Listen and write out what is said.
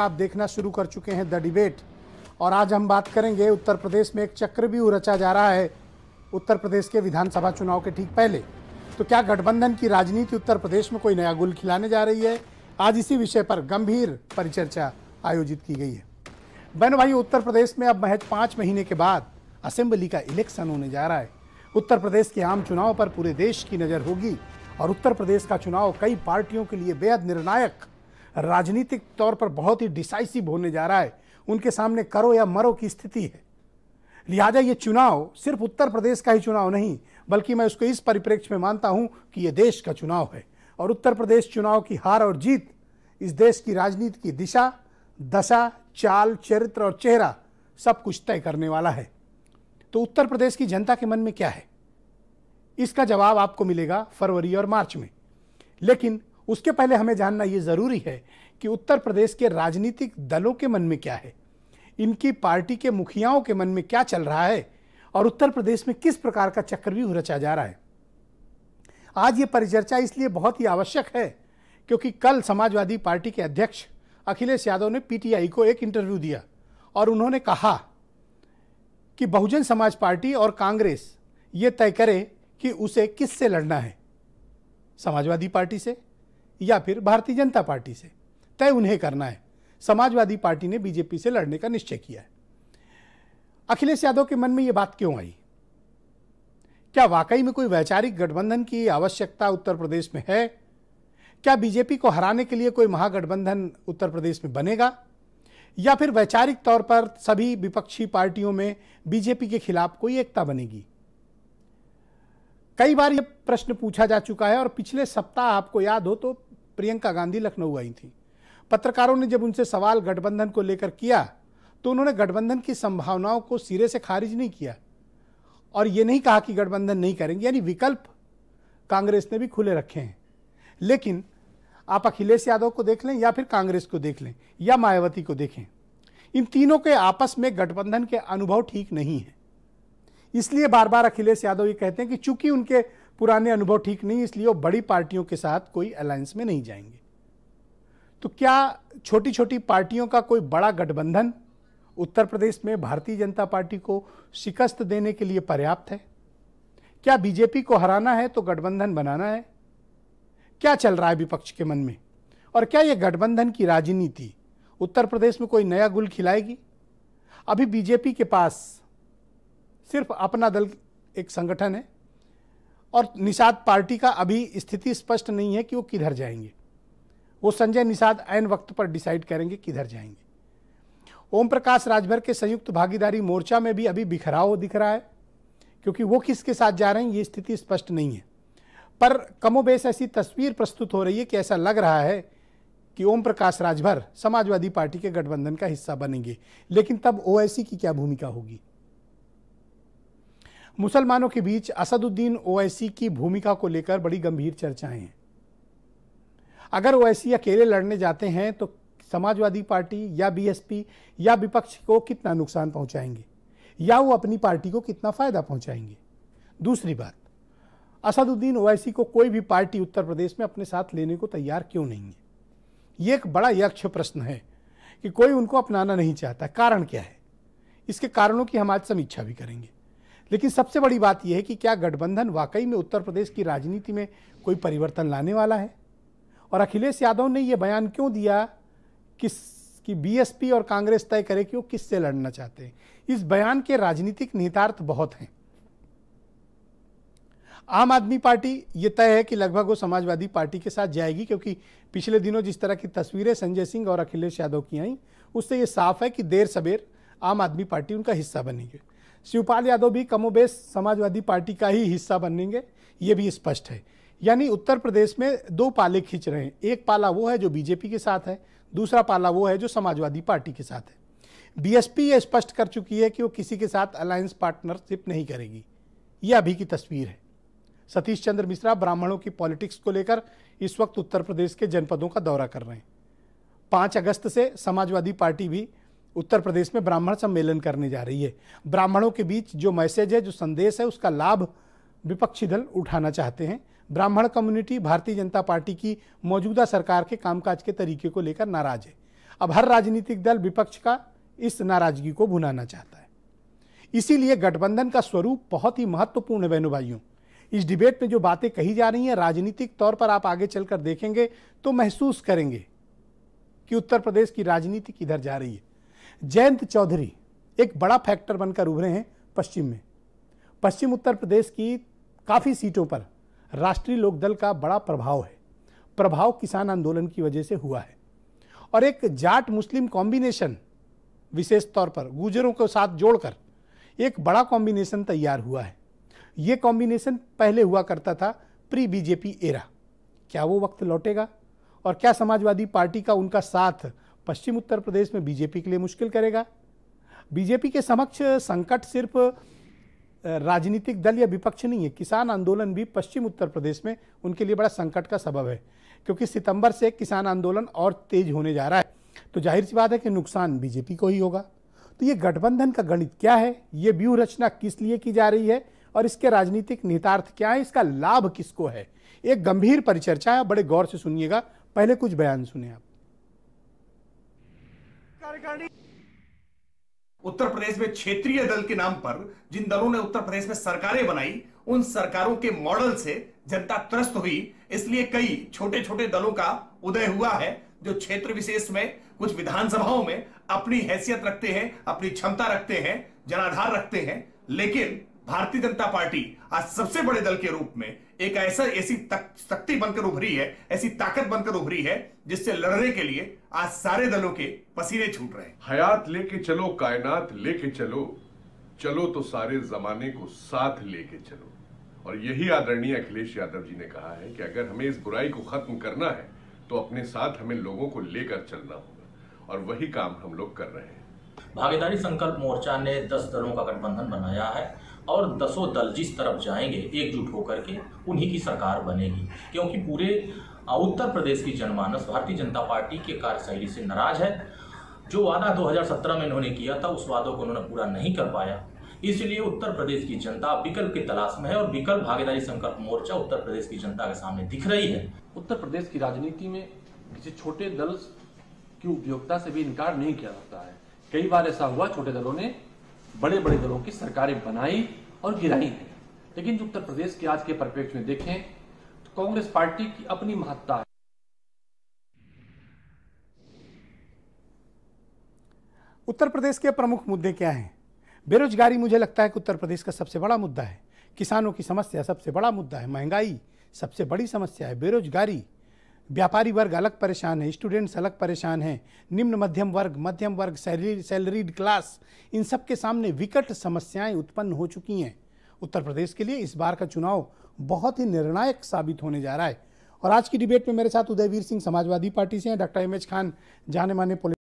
आप देखना शुरू कर चुके हैं द डिबेट और आज हम बात करेंगे उत्तर प्रदेश में एक भी उरचा जा रहा है उत्तर प्रदेश के विधानसभा चुनाव के ठीक पहले तो क्या गठबंधन की राजनीति उत्तर प्रदेश में कोई नया गुल खिलाने जा रही है आज इसी विषय पर गंभीर परिचर्चा आयोजित की गई है बहन भाई उत्तर प्रदेश में अब महज पाँच महीने के बाद असेंबली का इलेक्शन होने जा रहा है उत्तर प्रदेश के आम चुनाव पर पूरे देश की नज़र होगी और उत्तर प्रदेश का चुनाव कई पार्टियों के लिए बेहद निर्णायक राजनीतिक तौर पर बहुत ही डिसाइसिव होने जा रहा है उनके सामने करो या मरो की स्थिति है लिहाजा ये चुनाव सिर्फ उत्तर प्रदेश का ही चुनाव नहीं बल्कि मैं उसको इस परिप्रेक्ष्य में मानता हूँ कि ये देश का चुनाव है और उत्तर प्रदेश चुनाव की हार और जीत इस देश की राजनीति की दिशा दशा चाल चरित्र और चेहरा सब कुछ तय करने वाला है तो उत्तर प्रदेश की जनता के मन में क्या है इसका जवाब आपको मिलेगा फरवरी और मार्च में लेकिन उसके पहले हमें जानना ये ज़रूरी है कि उत्तर प्रदेश के राजनीतिक दलों के मन में क्या है इनकी पार्टी के मुखियाओं के मन में क्या चल रहा है और उत्तर प्रदेश में किस प्रकार का चक्रव्यूह रचा जा रहा है आज ये परिचर्चा इसलिए बहुत ही आवश्यक है क्योंकि कल समाजवादी पार्टी के अध्यक्ष अखिलेश यादव ने पीटीआई को एक इंटरव्यू दिया और उन्होंने कहा कि बहुजन समाज पार्टी और कांग्रेस ये तय करे कि उसे किससे लड़ना है समाजवादी पार्टी से या फिर भारतीय जनता पार्टी से तय उन्हें करना है समाजवादी पार्टी ने बीजेपी से लड़ने का निश्चय किया है अखिलेश यादव के मन में यह बात क्यों आई क्या वाकई में कोई वैचारिक गठबंधन की आवश्यकता उत्तर प्रदेश में है क्या बीजेपी को हराने के लिए कोई महागठबंधन उत्तर प्रदेश में बनेगा या फिर वैचारिक तौर पर सभी विपक्षी पार्टियों में बीजेपी के खिलाफ कोई एकता बनेगी कई बार ये प्रश्न पूछा जा चुका है और पिछले सप्ताह आपको याद हो तो प्रियंका गांधी लखनऊ आई थी पत्रकारों ने जब उनसे सवाल गठबंधन को लेकर किया तो उन्होंने गठबंधन की संभावनाओं को सिरे से खारिज नहीं किया और ये नहीं कहा कि गठबंधन नहीं करेंगे यानी विकल्प कांग्रेस ने भी खुले रखे हैं लेकिन आप अखिलेश यादव को देख लें या फिर कांग्रेस को देख लें या मायावती को देखें इन तीनों के आपस में गठबंधन के अनुभव ठीक नहीं है इसलिए बार बार अखिलेश यादव ये कहते हैं कि चूंकि उनके पुराने अनुभव ठीक नहीं इसलिए वो बड़ी पार्टियों के साथ कोई अलायंस में नहीं जाएंगे तो क्या छोटी छोटी पार्टियों का कोई बड़ा गठबंधन उत्तर प्रदेश में भारतीय जनता पार्टी को शिकस्त देने के लिए पर्याप्त है क्या बीजेपी को हराना है तो गठबंधन बनाना है क्या चल रहा है विपक्ष के मन में और क्या यह गठबंधन की राजनीति उत्तर प्रदेश में कोई नया गुल खिलाएगी अभी बीजेपी के पास सिर्फ अपना दल एक संगठन है और निषाद पार्टी का अभी स्थिति स्पष्ट नहीं है कि वो किधर जाएंगे वो संजय निषाद ऐन वक्त पर डिसाइड करेंगे किधर जाएंगे ओम प्रकाश राजभर के संयुक्त भागीदारी मोर्चा में भी अभी बिखराव दिख रहा है क्योंकि वो किसके साथ जा रहे हैं ये स्थिति स्पष्ट नहीं है पर कमोबेश ऐसी तस्वीर प्रस्तुत हो रही है कि ऐसा लग रहा है कि ओम प्रकाश राजभर समाजवादी पार्टी के गठबंधन का हिस्सा बनेंगे लेकिन तब ओवैसी की क्या भूमिका होगी मुसलमानों के बीच असदुद्दीन ओवैसी की भूमिका को लेकर बड़ी गंभीर चर्चाएं हैं अगर ओवैसी अकेले लड़ने जाते हैं तो समाजवादी पार्टी या बीएसपी या विपक्ष को कितना नुकसान पहुंचाएंगे या वो अपनी पार्टी को कितना फ़ायदा पहुंचाएंगे दूसरी बात असदुद्दीन ओवैसी को कोई भी पार्टी उत्तर प्रदेश में अपने साथ लेने को तैयार क्यों नहीं है ये एक बड़ा यक्ष प्रश्न है कि कोई उनको अपनाना नहीं चाहता कारण क्या है इसके कारणों की हम आज समीक्षा भी करेंगे लेकिन सबसे बड़ी बात यह है कि क्या गठबंधन वाकई में उत्तर प्रदेश की राजनीति में कोई परिवर्तन लाने वाला है और अखिलेश यादव ने यह बयान क्यों दिया किस कि बीएसपी और कांग्रेस तय करे कि वो किससे लड़ना चाहते हैं इस बयान के राजनीतिक निहितार्थ बहुत हैं आम आदमी पार्टी ये तय है कि लगभग वो समाजवादी पार्टी के साथ जाएगी क्योंकि पिछले दिनों जिस तरह की तस्वीरें संजय सिंह और अखिलेश यादव की आई उससे ये साफ है कि देर सवेर आम आदमी पार्टी उनका हिस्सा बनेगी शिवपाल यादव भी कमोबेश समाजवादी पार्टी का ही हिस्सा बनेंगे ये भी स्पष्ट है यानी उत्तर प्रदेश में दो पाले खींच रहे हैं एक पाला वो है जो बीजेपी के साथ है दूसरा पाला वो है जो समाजवादी पार्टी के साथ है बीएसपी ये स्पष्ट कर चुकी है कि वो किसी के साथ अलायंस पार्टनरशिप नहीं करेगी ये अभी की तस्वीर है सतीश चंद्र मिश्रा ब्राह्मणों की पॉलिटिक्स को लेकर इस वक्त उत्तर प्रदेश के जनपदों का दौरा कर रहे हैं पाँच अगस्त से समाजवादी पार्टी भी उत्तर प्रदेश में ब्राह्मण सम्मेलन करने जा रही है ब्राह्मणों के बीच जो मैसेज है जो संदेश है उसका लाभ विपक्षी दल उठाना चाहते हैं ब्राह्मण कम्युनिटी भारतीय जनता पार्टी की मौजूदा सरकार के कामकाज के तरीके को लेकर नाराज है अब हर राजनीतिक दल विपक्ष का इस नाराजगी को भुनाना चाहता है इसीलिए गठबंधन का स्वरूप बहुत ही महत्वपूर्ण है बहनों भाइयों इस डिबेट में जो बातें कही जा रही हैं राजनीतिक तौर पर आप आगे चलकर देखेंगे तो महसूस करेंगे कि उत्तर प्रदेश की राजनीति किधर जा रही है जयंत चौधरी एक बड़ा फैक्टर बनकर उभरे हैं पश्चिम में पश्चिम उत्तर प्रदेश की काफ़ी सीटों पर राष्ट्रीय लोकदल का बड़ा प्रभाव है प्रभाव किसान आंदोलन की वजह से हुआ है और एक जाट मुस्लिम कॉम्बिनेशन विशेष तौर पर गुजरों के साथ जोड़कर एक बड़ा कॉम्बिनेशन तैयार हुआ है ये कॉम्बिनेशन पहले हुआ करता था प्री बीजेपी एरा क्या वो वक्त लौटेगा और क्या समाजवादी पार्टी का उनका साथ पश्चिम उत्तर प्रदेश में बीजेपी के लिए मुश्किल करेगा बीजेपी के समक्ष संकट सिर्फ राजनीतिक दल या विपक्ष नहीं है किसान आंदोलन भी पश्चिम उत्तर प्रदेश में उनके लिए बड़ा संकट का सबब है क्योंकि सितंबर से किसान आंदोलन और तेज होने जा रहा है तो जाहिर सी बात है कि नुकसान बीजेपी को ही होगा तो ये गठबंधन का गणित क्या है ये व्यूह रचना किस लिए की जा रही है और इसके राजनीतिक निहितार्थ क्या है इसका लाभ किसको है एक गंभीर परिचर्चा है बड़े गौर से सुनिएगा पहले कुछ बयान सुने आप उत्तर प्रदेश में क्षेत्रीय दल के नाम पर जिन दलों ने उत्तर प्रदेश में सरकारें बनाई उन सरकारों के मॉडल से जनता त्रस्त हुई इसलिए कई छोटे छोटे दलों का उदय हुआ है जो क्षेत्र विशेष में कुछ विधानसभाओं में अपनी हैसियत रखते हैं अपनी क्षमता रखते हैं जनाधार रखते हैं लेकिन भारतीय जनता पार्टी आज सबसे बड़े दल के रूप में एक ऐसा ऐसी शक्ति बनकर उभरी है ऐसी ताकत बनकर उभरी है जिससे लड़ने के लिए आज सारे दलों के पसीने छूट रहे हैं हयात लेके चलो कायनात लेके चलो चलो तो सारे जमाने को साथ लेके चलो और यही आदरणीय अखिलेश यादव जी ने कहा है कि अगर हमें इस बुराई को खत्म करना है तो अपने साथ हमें लोगों को लेकर चलना होगा और वही काम हम लोग कर रहे हैं भागीदारी संकल्प मोर्चा ने दस दलों का गठबंधन बनाया है और दसों दल जिस तरफ जाएंगे एकजुट होकर के उन्हीं की सरकार बनेगी क्योंकि पूरे उत्तर प्रदेश की जनमानस भारतीय जनता पार्टी के कार्यशैली से नाराज है जो वादा 2017 में इन्होंने किया था उस वादों को उन्होंने पूरा नहीं कर पाया इसलिए उत्तर प्रदेश की जनता विकल्प की तलाश में है और विकल्प भागीदारी संकल्प मोर्चा उत्तर प्रदेश की जनता के सामने दिख रही है उत्तर प्रदेश की राजनीति में किसी छोटे दल की उपयोगिता से भी इनकार नहीं किया जाता है कई बार ऐसा हुआ छोटे दलों ने बड़े बड़े दलों की सरकारें बनाई और गिराई है लेकिन उत्तर प्रदेश के आज के परिप्रेक्ष्य में देखें तो कांग्रेस पार्टी की अपनी महत्ता है उत्तर प्रदेश के प्रमुख मुद्दे क्या हैं बेरोजगारी मुझे लगता है कि उत्तर प्रदेश का सबसे बड़ा मुद्दा है किसानों की समस्या सबसे बड़ा मुद्दा है महंगाई सबसे बड़ी समस्या है बेरोजगारी व्यापारी वर्ग अलग परेशान है स्टूडेंट्स अलग परेशान हैं निम्न मध्यम वर्ग मध्यम वर्ग सैलरी सैलरीड क्लास इन सब के सामने विकट समस्याएं उत्पन्न हो चुकी हैं उत्तर प्रदेश के लिए इस बार का चुनाव बहुत ही निर्णायक साबित होने जा रहा है और आज की डिबेट में मेरे साथ उदयवीर सिंह समाजवादी पार्टी से हैं डॉक्टर एम एच खान जाने माने